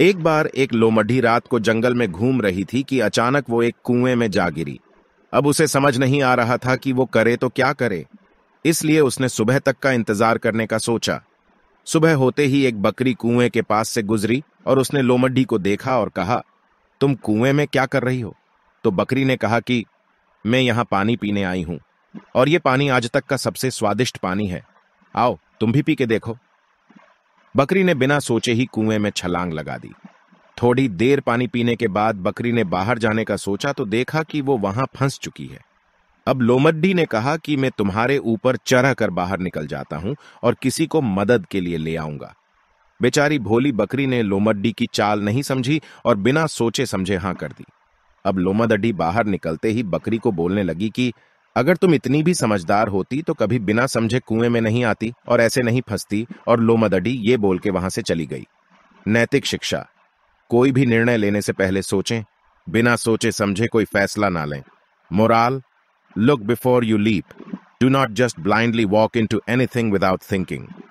एक बार एक लोमढ़ी रात को जंगल में घूम रही थी कि अचानक वो एक कुएं में जा गिरी अब उसे समझ नहीं आ रहा था कि वो करे तो क्या करे इसलिए उसने सुबह तक का इंतजार करने का सोचा सुबह होते ही एक बकरी कुएं के पास से गुजरी और उसने लोमड्ढी को देखा और कहा तुम कुएं में क्या कर रही हो तो बकरी ने कहा कि मैं यहां पानी पीने आई हूं और ये पानी आज तक का सबसे स्वादिष्ट पानी है आओ तुम भी पी के देखो बकरी ने बिना सोचे ही कुएं में छलांग लगा दी थोड़ी देर पानी पीने के बाद बकरी ने बाहर जाने का सोचा तो देखा कि वो वहां फंस चुकी है अब लोमड्डी ने कहा कि मैं तुम्हारे ऊपर चरा कर बाहर निकल जाता हूं और किसी को मदद के लिए ले आऊंगा बेचारी भोली बकरी ने लोमड्डी की चाल नहीं समझी और बिना सोचे समझे हां कर दी अब लोमदड्डी बाहर निकलते ही बकरी को बोलने लगी कि अगर तुम इतनी भी समझदार होती तो कभी बिना समझे कुएं में नहीं आती और ऐसे नहीं फंसती और लो मदडी ये बोल के वहां से चली गई नैतिक शिक्षा कोई भी निर्णय लेने से पहले सोचें बिना सोचे समझे कोई फैसला ना लें moral look before you leap do not just blindly walk into anything without thinking